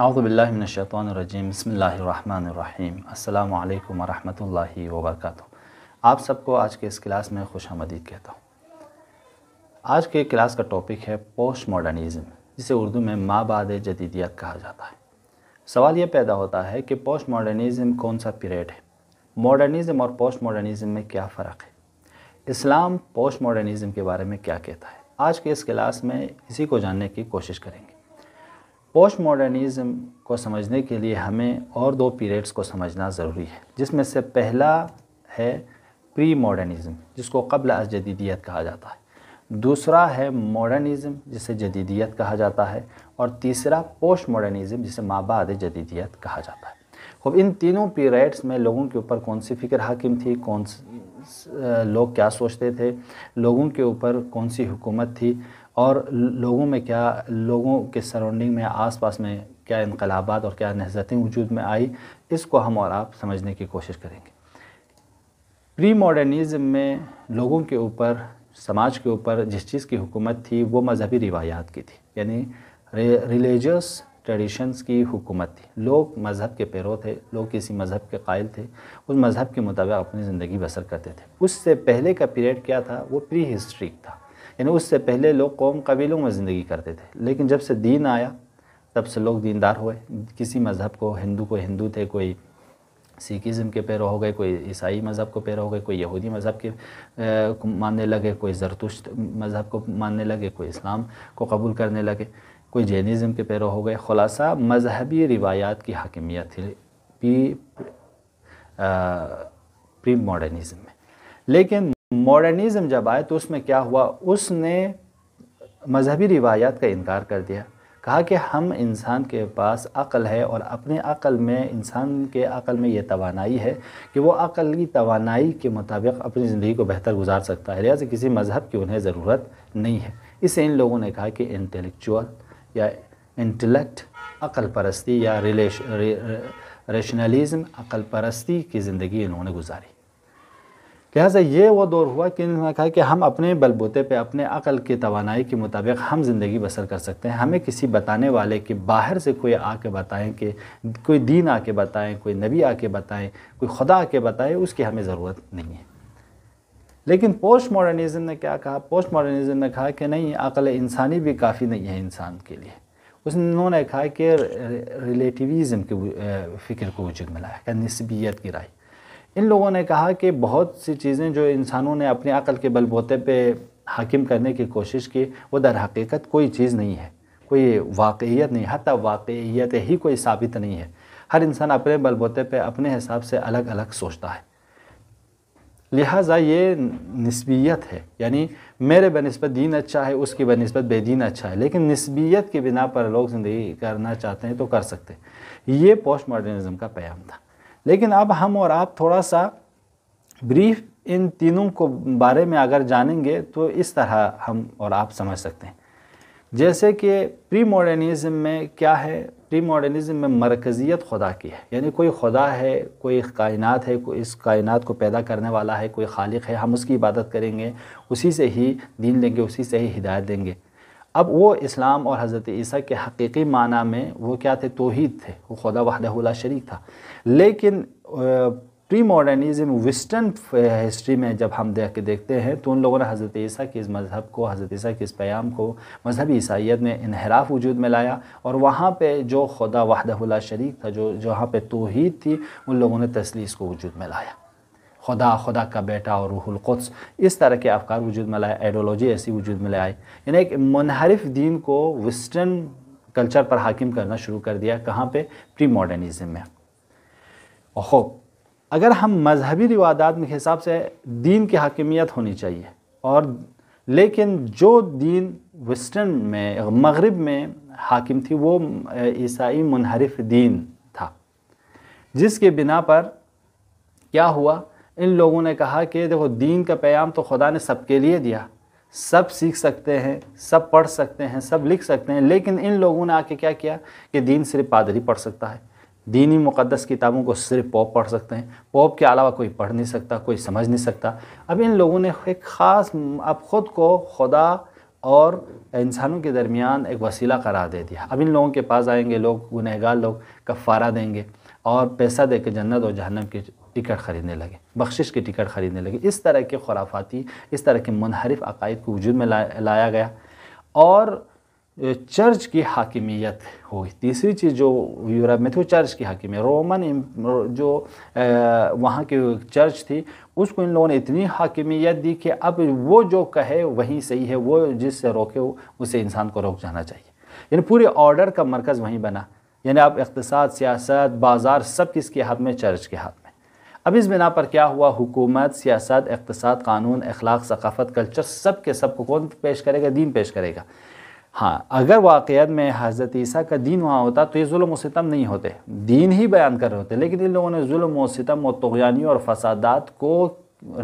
आउज़बिल्लिमिनशैतरजीम बसमीम अल्लाम वरहमल वर्क आप सबको आज के इस क्लास में खुश आमदीद कहता हूँ आज के क्लास का टॉपिक है पोस्ट मॉडर्निज़म जिसे उर्दू में माँ बाद जदीदियत कहा जाता है सवाल यह पैदा होता है कि पोस्ट मॉडर्निज़म कौन सा पीरियड है मॉडर्निज़म और पोस्ट मॉडर्निज़म में क्या फ़र्क है इस्लाम पोस्ट मॉडर्निज़म के बारे में क्या कहता है आज के इस क्लास में इसी को जानने की कोशिश करेंगे पोस्ट मॉडर्निज़म को समझने के लिए हमें और दो पीरियड्स को समझना ज़रूरी है जिसमें से पहला है प्री मॉडर्निज़म जिसको कबल अज जदीदियत कहा जाता है दूसरा है मॉडर्निज़म जिसे जदीदियत कहा जाता है और तीसरा पोस्ट मॉडर्निज़म जिसे माबाद जदीदियत कहा जाता है अब इन तीनों पीरियड्स में लोगों के ऊपर कौन सी फ़िक्र हाकिम थी कौन लोग क्या सोचते थे लोगों के ऊपर कौन सी हुकूमत थी और लोगों में क्या लोगों के सराउंडिंग में आसपास में क्या इनकलाबात और क्या नहजतें वजूद में आई इसको हम और आप समझने की कोशिश करेंगे प्री मॉडर्निज़म में लोगों के ऊपर समाज के ऊपर जिस चीज़ की हुकूमत थी वो मजहबी रिवायात की थी यानी रिलीजस ट्रेडिशंस की हुकूमत थी लोग मज़हब के पैरों थे लोग किसी मज़हब के कायल थे उस मज़हब के मुताबिक अपनी ज़िंदगी बसर करते थे उससे पहले का पीरियड क्या था वो प्री हिस्ट्रिक था यानी उससे पहले लोग कौम कबीलों में ज़िंदगी करते थे लेकिन जब से दीन आया तब से लोग दीनदार हुए किसी मज़हब को हिंदू को हिंदू थे कोई सिखिज़म के पैर हो गए कोई ईसाई मज़हब को पैर हो गए कोई यहूदी मज़हब के मानने लगे कोई जरतुश्त मज़हब को मानने लगे कोई इस्लाम को कबूल करने लगे कोई जैनिज़म के पैरों हो गए खुलासा मजहबी रिवायात की हकमियत थी प्री प्री मॉडर्निज़म में लेकिन मॉडर्निज़म जब आए तो उसमें क्या हुआ उसने मजहबी रिवायात का इनकार कर दिया कहा कि हम इंसान के पास अक़ल है और अपने अक़ल में इंसान के अक़ल में ये तवानाई है कि वो अक़ल की तवानाई के मुताबिक अपनी ज़िंदगी को बेहतर गुजार सकता है लिहाजा किसी मज़हब की उन्हें ज़रूरत नहीं है इसे इन लोगों ने कहा कि इंटेलेक्चुअल या इंटेलेक्ट अक़ल परस्ती या रिलेश रे, रे, रेशनलिज़म अक़ल परस्ती की ज़िंदगी इन्होंने गुजारी लिहाजा ये वो दौर हुआ कि इन्होंने कहा कि हम अपने बलबूते पे अपने अकल के तोानाई के मुताबिक हम ज़िंदगी बसर कर सकते हैं हमें किसी बताने वाले के बाहर से कोई आके बताएं कि कोई दीन आके बताएं कोई नबी आके बताएं कोई खुदा आके बताएं उसकी हमें ज़रूरत नहीं है लेकिन पोस्ट मॉडर्निज़म ने क्या कहा पोस्ट मॉडर्निज़म ने कहा कि नहीं अकल इंसानी भी काफ़ी नहीं है इंसान के लिए उन्होंने कहा कि रिलेटिविज़म के फ़िक्र को वजूद मिला है नस्बियत की राय इन लोगों ने कहा कि बहुत सी चीज़ें जो इंसानों ने अपने अकल के बलबोते पे हाकिम करने की कोशिश की वो दर हकीकत कोई चीज़ नहीं है कोई वाकईत नहीं हती वाकईत ही कोई साबित नहीं है हर इंसान अपने बलबोते पे अपने हिसाब से अलग अलग सोचता है लिहाजा ये नस्बियत है यानी मेरे बनस्बत दीन अच्छा है उसकी बनस्बत बेदीन अच्छा है लेकिन नस्बियत की बिना पर लोग ज़िंदगी करना चाहते हैं तो कर सकते हैं ये पोस्ट मॉडर्निज़म का पैम था लेकिन अब हम और आप थोड़ा सा ब्रीफ इन तीनों को बारे में अगर जानेंगे तो इस तरह हम और आप समझ सकते हैं जैसे कि प्री मॉडर्निज़म में क्या है प्री मॉडर्निज़म में मरकज़ियत खुदा की है यानी कोई खुदा है कोई कायनात है कोई इस कायनात को पैदा करने वाला है कोई खालिक है हम उसकी इबादत करेंगे उसी से ही दीन लेंगे उसी से ही हिदायत देंगे अब वो इस्लाम और हज़रत ईसा के हकीकी माना में वो क्या थे तोहद थे वो खुदा वहदहुल्ला शरीक था लेकिन प्री मॉडर्निज़म वेस्टर्न हिस्ट्री में जब हम देख के देखते हैं तो उन लोगों ने हज़रत ईसा के इस मज़हब को हज़रत ईसा के इस प्याम को मजहबी ईसाइत में इनहराफ वजूद में लाया और वहाँ पर जो खुदा वहदहुल्ला शरीक था जो जहाँ पर तोहद थी उन लोगों ने तसलीस को वजूद में लाया खुदा खुदा का बेटा और रूहुल क़ुद्स इस तरह के अफकार वजूद में लाए आइडियोलॉजी ऐसी वजूद में लाए यानी एक मुनहरफ दीन को वेस्टर्न कल्चर पर हाकिम करना शुरू कर दिया कहाँ पे प्री मॉडर्निज़म में खो अगर हम मजहबी रिवादात में हिसाब से दीन की हाकिमियत होनी चाहिए और लेकिन जो दीन वेस्टर्न में मगरब में हाकिम थी वो ईसाई मुनहरफ दीन था जिसके बिना पर क्या हुआ इन लोगों ने कहा कि देखो दीन का प्याम तो खुदा ने सबके लिए दिया सब सीख सकते हैं सब पढ़ सकते हैं सब लिख सकते हैं लेकिन इन लोगों ने आके क्या किया कि दीन सिर्फ पादरी पढ़ सकता है दीनी मुकदस किताबों को सिर्फ पॉप पढ़ सकते हैं पॉप के अलावा कोई पढ़ नहीं सकता कोई समझ नहीं सकता अब इन लोगों ने एक ख़ास अब ख़ुद को खुदा और इंसानों के दरमियान एक वसीला करार दे दिया अब इन लोगों के पास आएंगे लोग गुनहगार लोग कफ़ारा देंगे और पैसा दे के जन्नत और जहनम की टिकट ख़रीदने लगे बख्शिश के टिकट ख़रीदने लगे इस तरह के खुराफाती इस तरह के मुनहरफ अकायद को वजूद में ला, लाया गया और चर्च की हाकिमियत हुई तीसरी चीज़ जो यूरोप में थी वो चर्च की हाकिमियत रोमन जो वहाँ की चर्च थी उसको इन लोगों ने इतनी हाकिमियत दी कि अब वो जो कहे वहीं सही है वो जिससे रोके उसे इंसान को रोक जाना चाहिए यानी पूरे ऑर्डर का मरकज़ वहीं बना यानी आप इकतसाद सियासत बाज़ार सब किसके हाथ में चर्च के हाथ में अब इस बिना पर क्या हुआ हुकूमत सियासत अकतसाद कानून अखलाक सकाफ़त कल्चर सब के सब को कौन पेश करेगा दीन पेश करेगा हाँ अगर वाक़ात में हज़रत ईसा का दीन वहाँ होता तो ये जुल्म सितम नहीं होते दीन ही बयान कर रहे होते लेकिन इन लोगों ने जुल्म सितम और तुगयानी और फसादात को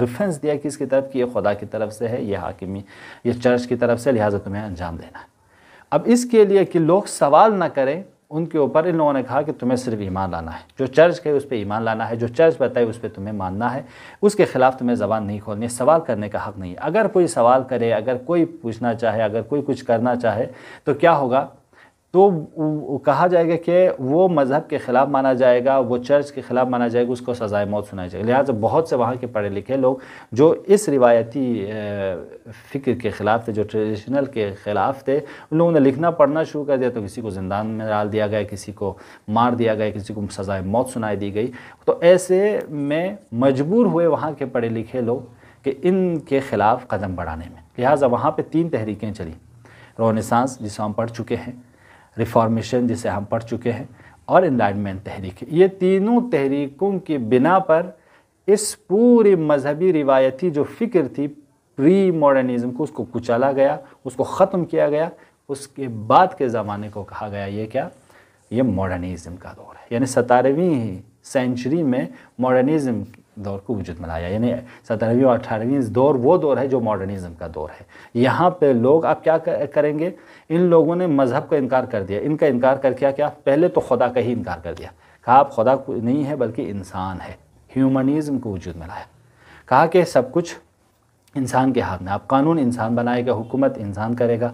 रेफरेंस दिया कि इसकी तरफ कि ये खुदा की तरफ से है ये हाकिमी ये चर्च की तरफ से लिहाजा तुम्हें अंजाम देना अब इसके लिए कि लोग सवाल ना करें उनके ऊपर इन लोगों ने कहा कि तुम्हें सिर्फ ईमान लाना है जो चर्च कहे उस पर ईमान लाना है जो चर्च बताए उस पर तुम्हें मानना है उसके ख़िलाफ़ तुम्हें ज़बान नहीं खोलनी सवाल करने का हक़ नहीं अगर कोई सवाल करे अगर कोई पूछना चाहे अगर कोई कुछ करना चाहे तो क्या होगा तो कहा जाएगा कि वो मज़हब के ख़िलाफ़ माना जाएगा वो चर्च के ख़िलाफ़ माना जाएगा उसको सज़ाए मौत सुनाई जाएगी लिहाजा बहुत से वहाँ के पढ़े लिखे लोग जो इस रिवायती फ़िक्र के ख़िलाफ़ थे जो ट्रेडिशनल के ख़िलाफ़ थे उन लोगों ने लिखना पढ़ना शुरू कर दिया तो किसी को ज़िंदान में डाल दिया गया किसी को मार दिया गया किसी को सज़ाए मौत सुनाई दी गई तो ऐसे में मजबूर हुए वहाँ के पढ़े लिखे लोग कि इनके ख़िलाफ़ कदम बढ़ाने में लिहाजा वहाँ पर तीन तहरीकें चली रोनसांस जिसको हम पढ़ चुके हैं रिफॉर्मेशन जिसे हम पढ़ चुके हैं और इनलाइनमेंट तहरीक ये तीनों तहरीकों के बिना पर इस पूरी मजहबी रिवायती जो फ़िक्र थी प्री मॉडर्निज़म को उसको कुचला गया उसको ख़त्म किया गया उसके बाद के ज़माने को कहा गया ये क्या ये मॉडर्निज्म का दौर है यानी सतारहवीं सेंचुरी में मॉडर्निज़म दौर को वजूद में लाया यानी सत्रहवीं और अठारहवीं दौर वो दौर है जो मॉडर्निज्म का दौर है यहाँ पे लोग आप क्या करेंगे इन लोगों ने मज़हब का इनकार कर दिया इनका इनकार कर क्या क्या पहले तो खुदा का ही इनकार कर दिया कहा आप खुदा नहीं है बल्कि इंसान है ह्यूमनिज़म को वजूद में लाया कहा कि सब कुछ इंसान के हाथ में आप कानून इंसान बनाएगा हुकूमत इंसान करेगा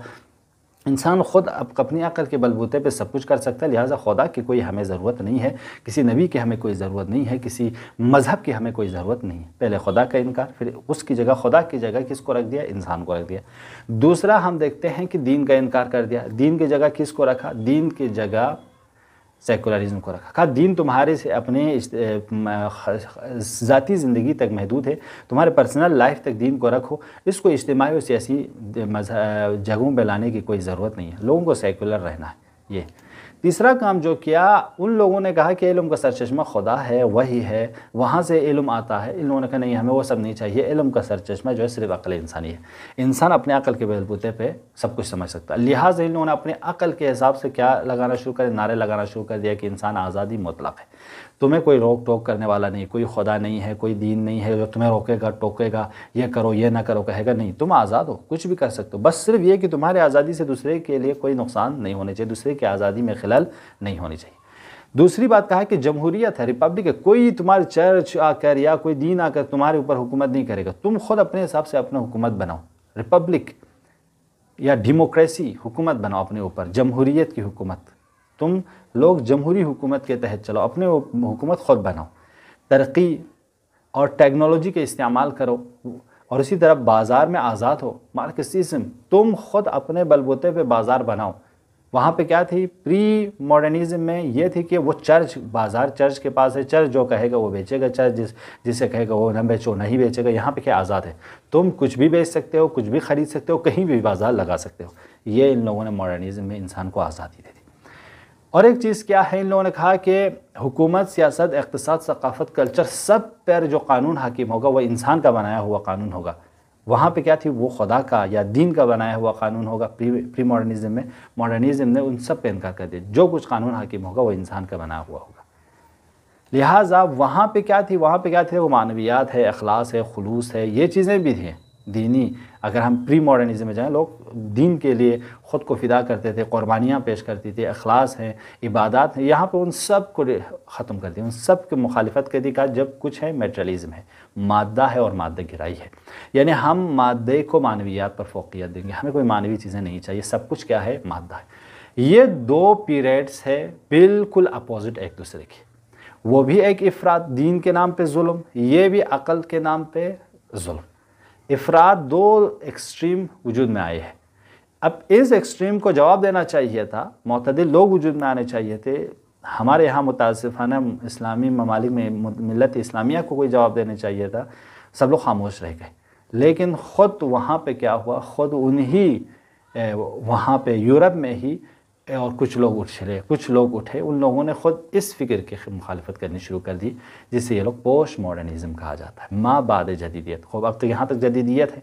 इंसान ख़ुद अब अपनी अकल के बलबूते पे सब कुछ कर सकता है लिहाजा खुदा की कोई हमें ज़रूरत नहीं है किसी नबी की हमें कोई ज़रूरत नहीं है किसी मज़हब की हमें कोई ज़रूरत नहीं है पहले खुदा का इनकार फिर उसकी जगह खुदा की जगह किसको रख दिया इंसान को रख दिया दूसरा हम देखते हैं कि दीन का इनकार कर दिया दीन की जगह किस को रखा दीन की जगह सेकुलरिज्म को रखा कहा दीन तुम्हारे से अपने ज़ाती ज़िंदगी तक महदूद है तुम्हारे पर्सनल लाइफ तक दीन को रखो इसको इज्तमी और सियासी जगहों पर लाने की कोई ज़रूरत नहीं है लोगों को सेकुलर रहना है ये तीसरा काम जो किया उन लोगों ने कहा कि इलम का चश्मा खुदा है वही है वहाँ से इलम आता है इन लोगों ने कहा नहीं हमें वो सब नहीं चाहिए इलम का चश्मा जो है सिर्फ अकल इंसानी है इंसान अपने अकल के बलबूते पे सब कुछ समझ सकता है लिहाजा इन लोगों ने अपने अकल के हिसाब से क्या लगाना शुरू कर नारे लगाना शुरू कर दिया कि इंसान आज़ादी मतलब है तुम्हें कोई रोक टोक करने वाला नहीं कोई खुदा नहीं है कोई दीन नहीं है जो तुम्हें रोकेगा टोकेगा ये करो ये ना करो कहेगा नहीं तुम आज़ाद हो कुछ भी कर सकते हो बस सिर्फ ये कि तुम्हारी आज़ादी से दूसरे के लिए कोई नुकसान नहीं होने चाहिए दूसरे की आज़ादी में खिलाल नहीं होनी चाहिए दूसरी बात कहा कि जमहूरियत है रिपब्लिक है कोई तुम्हारे चर्च आकर या कोई दीन आकर तुम्हारे ऊपर हुकूमत नहीं करेगा तुम खुद अपने हिसाब से अपना हुकूमत बनाओ रिपब्लिक या डेमोक्रेसी हुकूमत बनाओ अपने ऊपर जमहूरीत की हुकूमत तुम लोग जमहूरी हुकूमत के तहत चलो अपने हुकूमत ख़ुद बनाओ तरक्की और टेक्नोलॉजी के इस्तेमाल करो और इसी तरह बाज़ार में आज़ाद हो मार्कसिज्म तुम खुद अपने बलबूते पे बाज़ार बनाओ वहाँ पे क्या थी प्री मॉडर्निज्म में ये थी कि वो चर्च बाज़ार चर्च के पास है चर्च जो कहेगा वो बेचेगा चर्च जिस जिसे कहेगा वो ना बेचो नहीं बेचेगा यहाँ पे क्या आज़ाद है तुम कुछ भी बेच सकते हो कुछ भी ख़रीद सकते हो कहीं भी बाज़ार लगा सकते हो ये इन लोगों ने मॉडर्निज्म में इंसान को आज़ादी दे दी और एक चीज़ क्या है इन लोगों ने कहा कि हुकूमत सियासत अकतसाद सकाफत कल्चर सब पर जो कानून हाकिम होगा वह इंसान का बनाया हुआ कानून होगा वहाँ पे क्या थी वो खुदा का या दीन का बनाया हुआ कानून होगा प्री प्री मॉडर्निज्म में मॉडर्निज्म ने उन सब पे इनकार कर दिया जो कुछ कानून हाकिम होगा वो इंसान का बनाया हुआ होगा लिहाजा वहाँ पे क्या थी वहाँ पे क्या थे वो मानवियात है अखलास है खलूस है ये चीज़ें भी थी दीनी अगर हम प्री मॉडर्निज़म में जाएँ लोग दीन के लिए ख़ुद को फ़िदा करते थे क़ुरबानियाँ पेश करती थी अखलास हैं इबादत हैं यहाँ पर उन सब को ख़त्म कर दिया उन सब की मुखालफत कर दी कहा जब कुछ है मेटरलिज़म है मादा है और मादा गिराई है यानी हम मादे को मानवियात पर फोकियत देंगे हमें कोई मानवीय चीज़ें नहीं चाहिए सब कुछ क्या है मादा है ये दो पीरियड्स है बिल्कुल अपोजिट एक दूसरे की वो भी एक इफराद दीन के नाम पे जुल्म ये भी अकल के नाम पे जुल्म अफराद दो एक्सट्रीम वजूद में आए हैं अब इस एक्सट्रीम को जवाब देना चाहिए था मतदिल लोग वजूद में आने चाहिए थे हमारे यहाँ मुतासफ़ाना इस्लामी ममालिक में मिलत इस्लामिया को कोई जवाब देने चाहिए था सब लोग खामोश रह गए लेकिन ख़ुद वहाँ पे क्या हुआ ख़ुद उन्हीं वहाँ पे यूरोप में ही और कुछ लोग उठ चले कुछ लोग उठे उन लोगों ने ख़ुद इस फिक्र की मुखालफत करनी शुरू कर दी जिसे ये लोग पोस्ट मॉडर्निज़म कहा जाता है माँ बाद जदीदियत खूब अब तो यहाँ तक जदीदियत है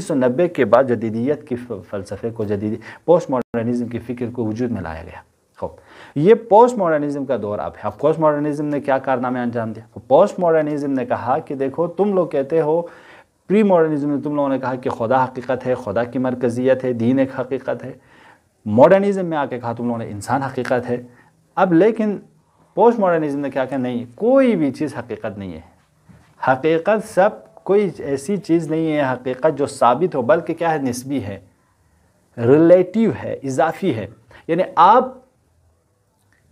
1990 के बाद जदीदियत की फ़लसफ़े को जदीद पोस्ट मॉडर्निज़म की फ़िक्र को वजूद में लाया गया खूब ये पोस्ट मॉडर्निज़म का दौर अब है अब पोस्ट मॉडर्निज़म ने क्या कारनामे अंजाम दिया पोस्ट मॉडर्निज़म ने कहा कि देखो तुम लोग कहते हो प्री मॉडर्निज़म में तुम लोगों ने कहा कि खुदा हकीकत है खुदा की मरकज़ियत है दीन एक हकीकत है मॉडर्निज्म में आके कहा तुम लोगों ने इंसान हकीकत है अब लेकिन पोस्ट मॉडर्निज़म ने क्या कहा नहीं कोई भी चीज़ हकीकत नहीं है हकीकत सब कोई ऐसी चीज़ नहीं है हकीकत जो साबित हो बल्कि क्या है नस्बी है रिलेटिव है इजाफी है यानी आप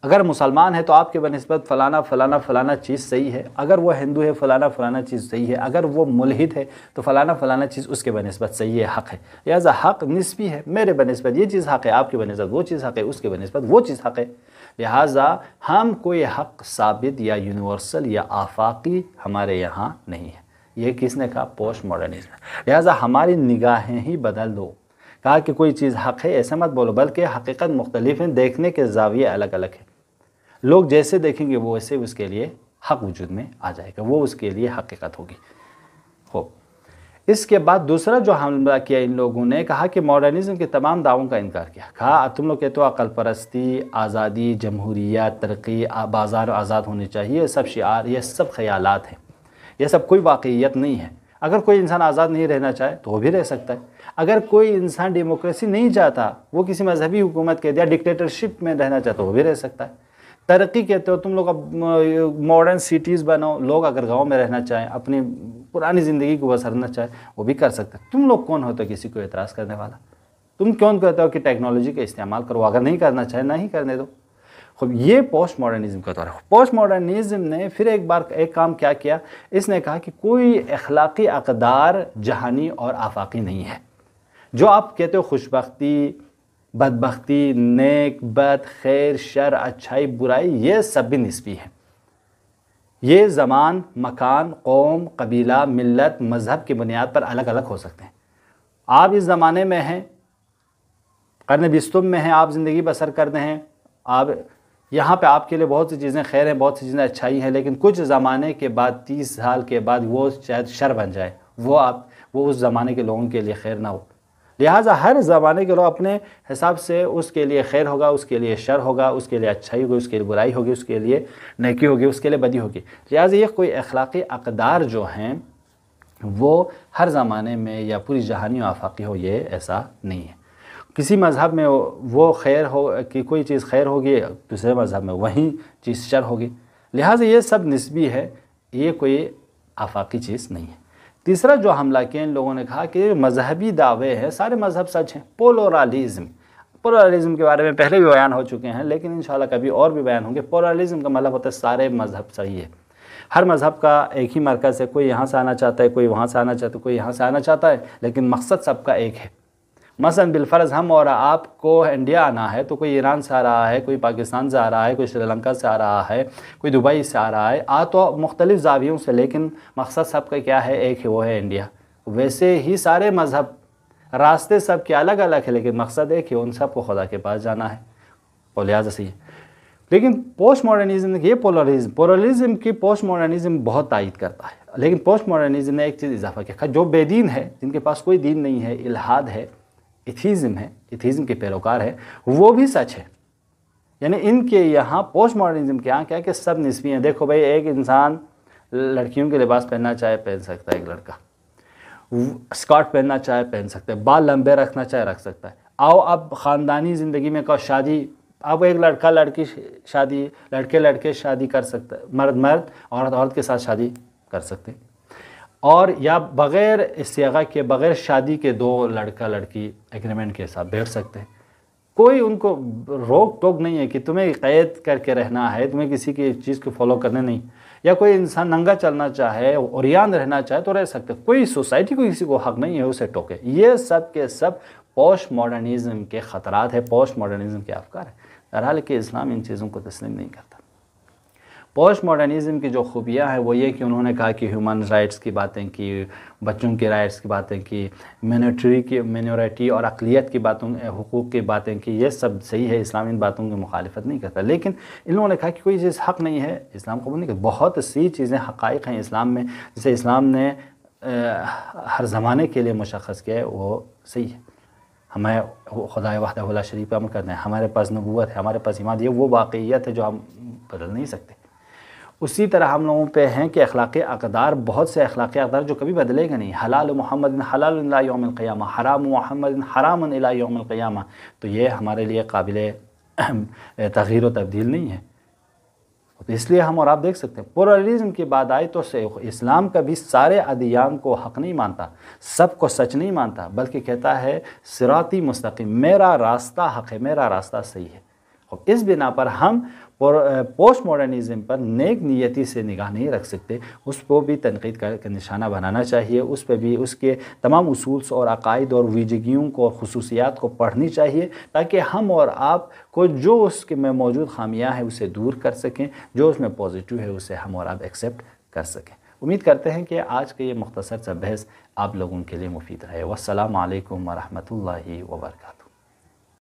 अगर मुसलमान है तो आपके बनस्बत फ़लाना फ़लाना फ़लाना चीज़ सही है अगर वो हिंदू है फ़लाना फ़लाना चीज़ सही है अगर वो मुलहिद है तो फ़लाना फ़लाना चीज़ उसके बनस्बत सही है हक़ है लिहाजा हक़ नस्बी है मेरे बनस्बत ये चीज़ हक़ है आपके बनस्बत वो चीज़ हक़ है उसके बनस्बत वो चीज़ हक़ है लिहाजा हम कोई हक़ साबित या यूनिवर्सल या आफाकी हमारे यहाँ नहीं है ये किसने कहा पोस्ट मॉडर्निज्म लिहाजा हमारी निगाहें ही बदल दो कहा कि कोई चीज़ हक़ है ऐसा मत बोलो बल्कि हकीकत मुख्तलिफ हैं देखने के जाविये अलग अलग हैं लोग जैसे देखेंगे वो वैसे उसके लिए हक वजूद में आ जाएगा वो उसके लिए हकीकत होगी हो इसके बाद दूसरा जो हमला किया इन लोगों ने कहा कि मॉडर्निज्म के तमाम दावों का इनकार किया कहा तुम लोग कहते हो तो अकल परस्ती आज़ादी जमहूरियत तरक्की बाज़ार आज़ाद होने चाहिए सब शार ये सब ख्याल हैं यह सब कोई वाकईत नहीं है अगर कोई इंसान आज़ाद नहीं रहना चाहे तो वो भी रह सकता है अगर कोई इंसान डेमोक्रेसी नहीं चाहता वो किसी मजहबी हुकूमत के दिया डिक्टेटरशिप में रहना चाहता वो भी रह सकता है तरक्की कहते हो तुम लोग अब मॉडर्न सिटीज़ बनाओ लोग अगर गांव में रहना चाहें अपनी पुरानी ज़िंदगी को बसरना चाहें वो भी कर सकते तुम लोग कौन होते हो किसी को एतराज़ करने वाला तुम क्यों कहते हो कि टेक्नोलॉजी का इस्तेमाल करो अगर नहीं करना चाहे ना ही करने दो खूब ये पोस्ट मॉडर्निज्म का दौर है पोस्ट मॉडर्निज्म ने फिर एक बार एक काम क्या किया इसने कहा कि कोई अखलाकी अकदार जहानी और आफाकी नहीं है जो आप कहते हो खुशबी बदबख्ती नेक बद खैर शर अच्छाई बुराई ये सब भी नस्बी है ये ज़मान मकान कौम कबीला मिलत मज़हब की बुनियाद पर अलग अलग हो सकते हैं आप इस ज़माने में हैं कर्न बिस्तुम में हैं आप ज़िंदगी बसर कर रहे हैं आप यहाँ पे आपके लिए बहुत सी चीज़ें खैर हैं बहुत सी चीज़ें अच्छाई हैं लेकिन कुछ ज़माने के बाद तीस साल के बाद वो शायद शर बन जाए वो आप वो उस ज़माने के लोगों के लिए खैर ना हो लिहाजा हर ज़माने के लोग अपने हिसाब से उसके लिए खैर होगा उसके लिए शर होगा उसके लिए अच्छाई होगी उसके लिए बुराई होगी उसके लिए नेकी होगी उसके लिए बदी होगी लिहाजा ये कोई अखलाक़ी अकदार जो हैं वो हर ज़माने में या पूरी जहानी आफाक़ी हो ये ऐसा नहीं है किसी मज़हब में वो खैर हो कि कोई चीज़ खैर होगी दूसरे मज़हब में वही चीज़ शर होगी लिहाजा ये सब नस्बी है ये कोई आफाकी चीज़ नहीं है तीसरा जो हमला किया इन लोगों ने कहा कि मजहबी दावे हैं सारे मजहब सच हैं पोलोरालिज्म पोलोरालिज्म के बारे में पहले भी बयान हो चुके हैं लेकिन इन कभी और भी बयान होंगे पोलोरालिज्म का मतलब होता है सारे मजहब सही है हर मज़हब का एक ही मरकज़ है कोई यहाँ से आना चाहता है कोई वहाँ से आना चाहता है कोई यहाँ से आना चाहता है लेकिन मकसद सबका एक है मसन बिलफर्ज़ हम और आपको इंडिया आना है तो कोई ईरान से आ रहा है कोई पाकिस्तान से आ रहा है कोई श्रीलंका से आ रहा है कोई दुबई से आ रहा है आ तो मुख्तलिफ़ जावियों से लेकिन मकसद सबका क्या है एक ही वो है इंडिया वैसे ही सारे मज़हब रास्ते सब के अलग अलग है लेकिन मकसद एक ही उन सब को खुदा के पास जाना है और लिहाजा है लेकिन पोस्ट मॉडर्निज्म ये पोलरिज्म पोलरिज्म की पोस्ट मॉडर्निज़म बहुत तायद करता है लेकिन पोस्ट मॉडर्निज़म ने एक चीज़ इजाफा किया जो बेदीन है जिनके पास कोई दीन नहीं है इलाहाद है इथीज़म है इथिज्म के पैरोकार है वो भी सच है यानी इनके यहाँ पोस्ट मॉडर्निज्म के यहाँ क्या कि सब निस्बी हैं देखो भाई एक इंसान लड़कियों के लिबास पहनना चाहे पहन सकता है एक लड़का स्कर्ट पहनना चाहे पहन सकता है बाल लंबे रखना चाहे रख सकता है आओ अब ख़ानदानी ज़िंदगी में कहो शादी अब एक लड़का लड़की शादी लड़के लड़के शादी कर सकता है मर्द मर्द औरत औरत के साथ शादी कर सकते हैं और या बग़ैर सगा के बग़ैर शादी के दो लड़का लड़की एग्रीमेंट के साथ बैठ सकते हैं कोई उनको रोक टोक नहीं है कि तुम्हें क़ैद करके रहना है तुम्हें किसी की चीज़ को फॉलो करने नहीं या कोई इंसान नंगा चलना चाहे और यान रहना चाहे तो रह सकते कोई सोसाइटी को किसी को हक नहीं है उसे टोके ये सब के सब पोस्ट मॉडर्निज़म के ख़तरा है पोस्ट मॉडर्निज़म के अफकार है दरहाल कि इस्लाम इन चीज़ों को तस्लीम नहीं करता पोस्ट मॉडर्निज़म की जो खूबियाँ हैं वो ये कि उन्होंने कहा कि ह्यूमन राइट्स की बातें की बच्चों के राइट्स की बातें की मिनोटरी की मिनोरिटी और अकलीत की बातों हकूक़ की बातें की ये सब सही है इस्लाम इन बातों की मुखालफत नहीं करता लेकिन इन लोगों ने कहा कि कोई चीज़ हक़ नहीं है इस्लाम कबूल नहीं कर बहुत सी चीज़ें हक़ हैं इस्लाम में जैसे इस्लाम ने हर ज़माने के लिए मुशख़ किया है वो सही है हमें खुदा वाह शरीफ अमल करना है हमारे पास नबूत है हमारे पास इमाद ये वो वाक़ियत है जो हम बदल नहीं सकते उसी तरह हम लोगों पे हैं कि अखलाक अकदार बहुत से अखलाक अकदार जो कभी बदलेगा नहीं हलाल मोहम्मद हलाल योम हराम मोहम्मद हराम योम तो ये हमारे लिए काबिल तगीर व तब्दील नहीं है तो इसलिए हम और आप देख सकते हैं प्लरलिज़म की बात आए तो इस्लाम का भी सारे अदियान को हक नहीं मानता सब को सच नहीं मानता बल्कि कहता है सिराती मुस्तकिम मेरा रास्ता हक है मेरा रास्ता सही है और इस बिना पर हम पोस्ट मॉडर्निज़म पर नेक नियति से निगाह नहीं रख सकते उसको भी तनकीद का निशाना बनाना चाहिए उस पर भी उसके तमाम असूल और अकायद और वीजगियों को खसूसियात को पढ़नी चाहिए ताकि हम और आप को जो उसके में मौजूद खामियाँ हैं उसे दूर कर सकें जो उसमें पॉजिटिव है उसे हम और आप एक्सेप्ट कर सकें उम्मीद करते हैं कि आज का ये मुख्तसर सा बहस आप लोगों के लिए मुफीद रहे वालकम वरहमल वर्का